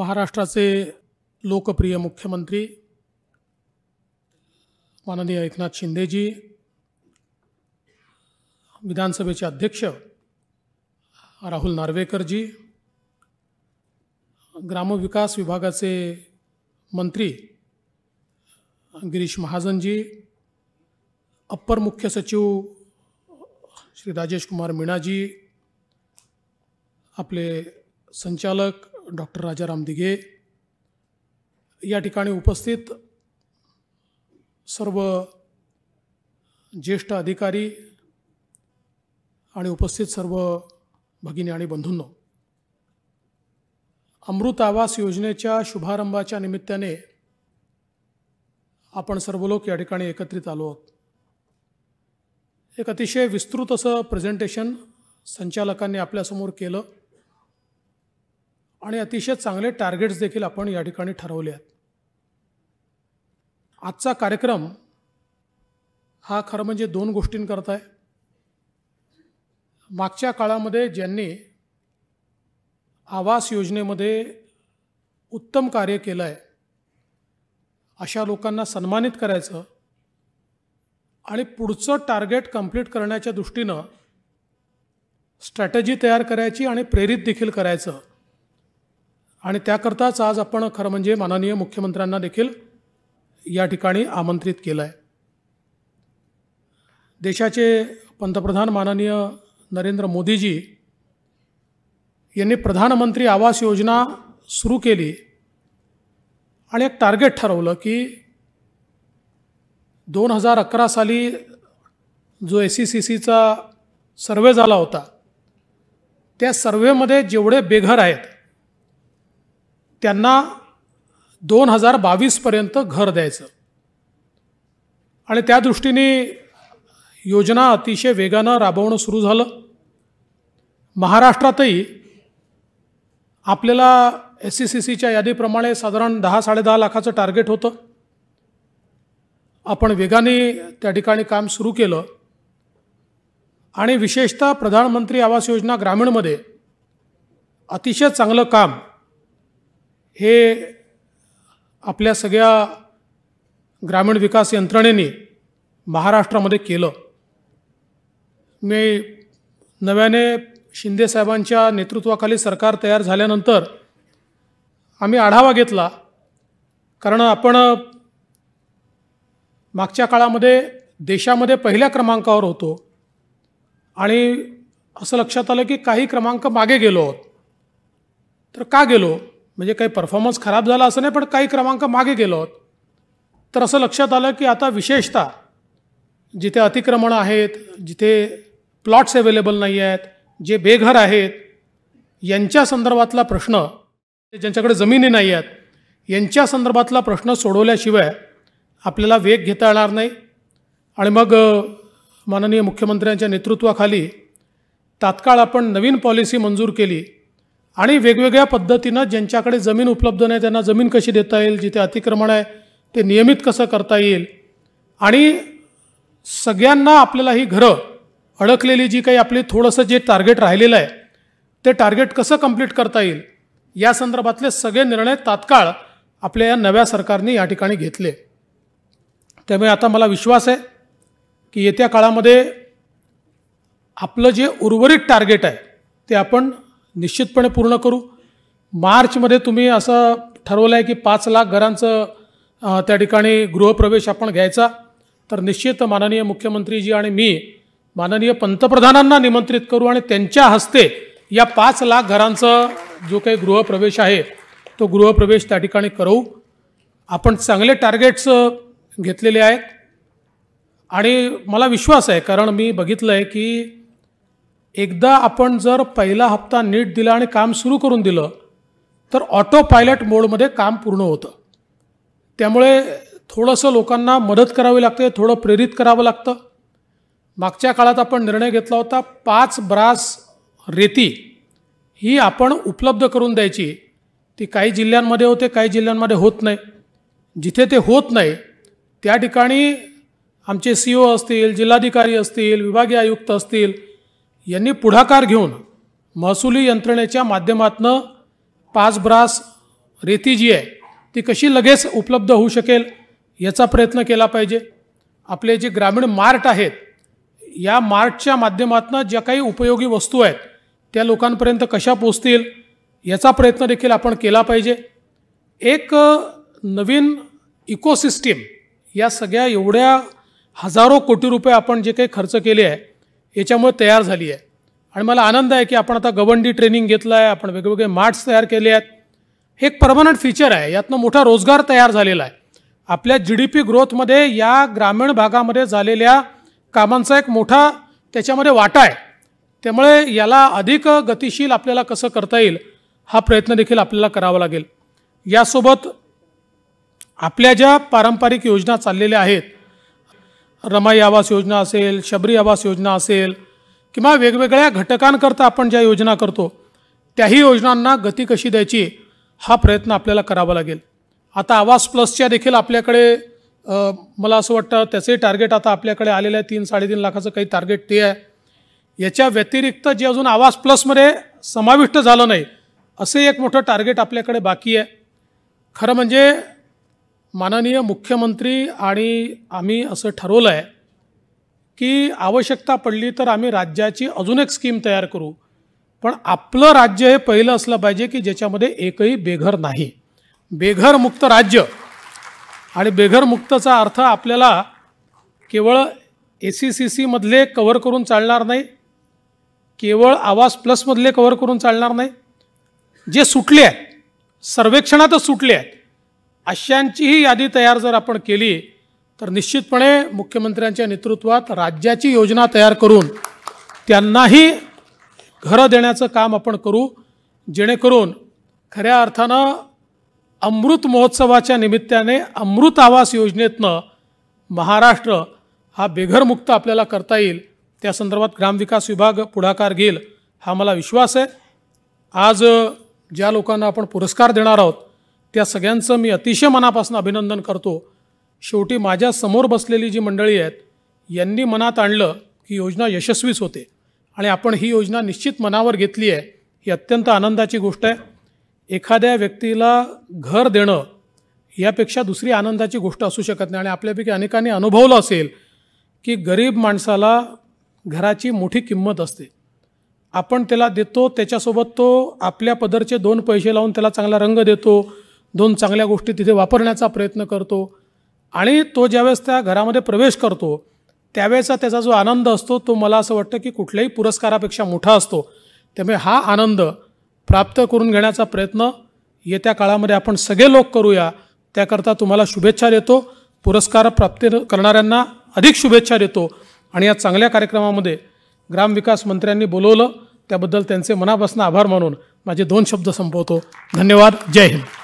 महाराष्ट्राचे लोकप्रिय मुख्यमंत्री माननीय एकनाथ शिंदेजी विधानसभेचे अध्यक्ष राहुल नार्वेकरजी ग्रामविकास विभागाचे मंत्री गिरीश महाजनजी अप्पर मुख्य सचिव श्री राजेश कुमार मीणाजी आपले संचालक डॉक्टर राजाराम दिघे या ठिकाणी उपस्थित सर्व ज्येष्ठ अधिकारी आणि उपस्थित सर्व भगिनी आणि बंधूंनो अमृत आवास योजनेच्या शुभारंभाच्या निमित्ताने आपण सर्व लोक या ठिकाणी एकत्रित आलो आहोत एक अतिशय विस्तृत असं प्रेझेंटेशन संचालकांनी आपल्यासमोर केलं आणि अतिशय चांगले टार्गेट्स देखील आपण या ठिकाणी ठरवले आहेत आजचा कार्यक्रम हा खरं म्हणजे दोन गोष्टींकरता आहे मागच्या काळामध्ये ज्यांनी आवास योजनेमध्ये उत्तम कार्य केलं आहे अशा लोकांना सन्मानित करायचं आणि पुढचं टार्गेट कंप्लीट करण्याच्या दृष्टीनं स्ट्रॅटजी तयार करायची आणि प्रेरित देखील करायचं आणि त्याकरताच आज आपण खरं म्हणजे माननीय मुख्यमंत्र्यांना देखील या ठिकाणी आमंत्रित केलं आहे देशाचे पंतप्रधान माननीय नरेंद्र मोदीजी यांनी प्रधानमंत्री आवास योजना सुरू केली आणि एक टार्गेट ठरवलं की दोन हजार अकरा साली जो ए सी सी सीचा सर्वे झाला होता त्या सर्वेमध्ये जेवढे बेघर आहेत त्यांना दोन हजार बावीसपर्यंत घर द्यायचं आणि त्या दृष्टीने योजना अतिशय वेगानं राबवणं सुरू झालं महाराष्ट्रातही आपल्याला एस सी सी सीच्या यादीप्रमाणे साधारण दहा साडेदहा लाखाचं टार्गेट होतं आपण वेगाने त्या ठिकाणी काम सुरू केलं आणि विशेषतः प्रधानमंत्री आवास योजना ग्रामीणमध्ये अतिशय चांगलं काम हे आपल्या सगळ्या ग्रामीण विकास यंत्रणेने महाराष्ट्रामध्ये केलं मी नव्याने शिंदेसाहेबांच्या नेतृत्वाखाली सरकार तयार झाल्यानंतर आम्ही आढावा घेतला कारण आपण मागच्या काळामध्ये देशामध्ये पहिल्या क्रमांकावर होतो आणि असं लक्षात आलं की काही क्रमांक मागे गेलो आहोत तर का गेलो म्हणजे काही परफॉर्मन्स खराब झाला असं नाही पण काही क्रमांक मागे गेलो आहोत तर असं लक्षात आलं की आता विशेषतः जिथे अतिक्रमण आहेत जिथे प्लॉट्स अवेलेबल नाही आहेत जे बेघर आहेत यांच्या संदर्भातला प्रश्न ज्यांच्याकडे जमिनी नाही आहेत यांच्या संदर्भातला प्रश्न सोडवल्याशिवाय आपल्याला वेग घेता येणार नाही आणि मग माननीय मुख्यमंत्र्यांच्या नेतृत्वाखाली तात्काळ आपण नवीन पॉलिसी मंजूर केली आणि वेगवेगळ्या पद्धतीनं ज्यांच्याकडे जमीन उपलब्ध नाही त्यांना जमीन कशी देता येईल जिथे अतिक्रमण आहे ते नियमित कसं करता येईल आणि सगळ्यांना आपल्याला ही घरं अडकलेली जी काही आपली थोडंसं जे टार्गेट राहिलेलं आहे ते टार्गेट कसं कंप्लीट करता येईल या संदर्भातले सगळे निर्णय तात्काळ आपल्या या नव्या सरकारने या ठिकाणी घेतले त्यामुळे आता मला विश्वास आहे की येत्या काळामध्ये आपलं जे उर्वरित टार्गेट आहे ते आपण निश्चितपणे पूर्ण करू मार्चमध्ये तुम्ही असं ठरवलं आहे की पाच लाख घरांचं त्या ठिकाणी गृहप्रवेश आपण घ्यायचा तर निश्चित माननीय मुख्यमंत्रीजी आणि मी माननीय पंतप्रधानांना निमंत्रित करू आणि त्यांच्या हस्ते या पाच लाख घरांचं जो काही गृहप्रवेश आहे तो गृहप्रवेश त्या ठिकाणी करू आपण चांगले टार्गेट्स घेतलेले आहेत आणि मला विश्वास आहे कारण मी बघितलं आहे की एकदा आपण जर पहिला हप्ता नीट दिला आणि काम सुरू करून दिलं तर ऑटो पायलट मोडमध्ये काम पूर्ण होतं त्यामुळे थोडंसं लोकांना मदत करावी लागते थोडं प्रेरित करावं लागतं मागच्या काळात आपण निर्णय घेतला होता पाच ब्रास रेती ही आपण उपलब्ध करून द्यायची ती काही जिल्ह्यांमध्ये होते काही जिल्ह्यांमध्ये होत नाही जिथे ते होत नाही त्या ठिकाणी आमचे सी ओ e असतील जिल्हाधिकारी असतील विभागीय आयुक्त असतील यांनी पुढाकार घेऊन महसुली यंत्रणेच्या माध्यमातनं पाच ब्रास रेती जी आहे ती कशी लगेच उपलब्ध होऊ शकेल याचा प्रयत्न केला पाहिजे आपले जे ग्रामीण मार्ट आहेत या मार्टच्या माध्यमातून ज्या काही उपयोगी वस्तू आहेत त्या लोकांपर्यंत कशा पोचतील याचा प्रयत्न देखील आपण केला पाहिजे एक नवीन इकोसिस्टीम या सगळ्या एवढ्या हजारो कोटी रुपये आपण जे काही खर्च केले आहे याच्यामुळे तयार झाली आहे आणि मला आनंद आहे की आपण आता गवंडी ट्रेनिंग घेतलं आहे आपण वेगवेगळे मार्ट्स तयार केले आहेत हे एक परमनंट फीचर आहे यातनं मोठा रोजगार तयार झालेला आहे आपल्या जी डी पी ग्रोथमध्ये या ग्रामीण भागामध्ये झालेल्या कामांचा एक मोठा त्याच्यामध्ये वाटा आहे त्यामुळे याला अधिक गतिशील आपल्याला कसं करता येईल हा प्रयत्न देखील आपल्याला करावा लागेल यासोबत आपल्या ज्या पारंपरिक योजना चाललेल्या आहेत रमाई आवास योजना असेल शबरी आवास योजना असेल किंवा वेगवेगळ्या घटकांकरता आपण ज्या योजना करतो त्याही योजनांना गती कशी द्यायची हा प्रयत्न आपल्याला करावा लागेल आता आवास प्लसच्या देखील आपल्याकडे मला असं वाटतं त्याचंही टार्गेट आता आपल्याकडे आलेलं आहे तीन साडेतीन लाखाचं काही टार्गेट ते आहे याच्या व्यतिरिक्त जे अजून आवास प्लसमध्ये समाविष्ट झालं नाही असे एक मोठं टार्गेट आपल्याकडे बाकी आहे खरं म्हणजे माननीय मुख्यमंत्री आणि आम्ही असं ठरवलं आहे की आवश्यकता पडली तर आम्ही राज्याची अजून एक स्कीम तयार करू पण आपलं राज्य हे पहिलं असलं पाहिजे की ज्याच्यामध्ये एकही बेघर नाही बेघरमुक्त राज्य आणि बेघरमुक्तचा अर्थ आपल्याला केवळ ए सी सी सीमधले कवर करून चालणार नाही केवळ आवास प्लसमधले कव्हर करून चालणार नाही जे सुटले आहेत सर्वेक्षणातच सुटले आहेत अशांचीही यादी तयार जर आपण केली तर निश्चितपणे मुख्यमंत्र्यांच्या नेतृत्वात राज्याची योजना तयार करून त्यांनाही घरं देण्याचं काम आपण करू जेणेकरून खऱ्या अर्थानं अमृत महोत्सवाच्या निमित्ताने अमृत आवास योजनेतनं महाराष्ट्र हा बेघरमुक्त आपल्याला करता येईल त्या संदर्भात ग्रामविकास विभाग पुढाकार घेईल हा मला विश्वास आहे आज ज्या लोकांना आपण पुरस्कार देणार आहोत त्या सगळ्यांचं मी अतिशय मनापासून अभिनंदन करतो शेवटी माझ्या समोर बसलेली जी मंडळी आहेत यांनी मनात आणलं की योजना यशस्वीच होते आणि आपण ही योजना निश्चित मनावर घेतली आहे ही अत्यंत आनंदाची गोष्ट आहे एखाद्या व्यक्तीला घर देणं यापेक्षा दुसरी आनंदाची गोष्ट असू शकत नाही आणि आपल्यापैकी अनेकांनी अनुभवलं असेल की गरीब माणसाला घराची मोठी किंमत असते आपण त्याला देतो त्याच्यासोबत तो आपल्या पदरचे दोन पैसे लावून त्याला चांगला रंग देतो दोन चांगल्या गोष्टी तिथे वापरण्याचा प्रयत्न करतो आणि तो ज्यावेळेस त्या घरामध्ये प्रवेश करतो त्यावेळेचा त्याचा जो आनंद असतो तो मला असं वाटतं की कुठल्याही पुरस्कारापेक्षा मोठा असतो त्यामुळे हा आनंद प्राप्त करून घेण्याचा प्रयत्न येत्या काळामध्ये आपण सगळे लोक करूया त्याकरता तुम्हाला शुभेच्छा देतो पुरस्कार प्राप्ती करणाऱ्यांना अधिक शुभेच्छा देतो आणि या चांगल्या कार्यक्रमामध्ये ग्रामविकास मंत्र्यांनी बोलवलं त्याबद्दल त्यांचे मनापासून आभार मानून माझे दोन शब्द संपवतो धन्यवाद जय हिंद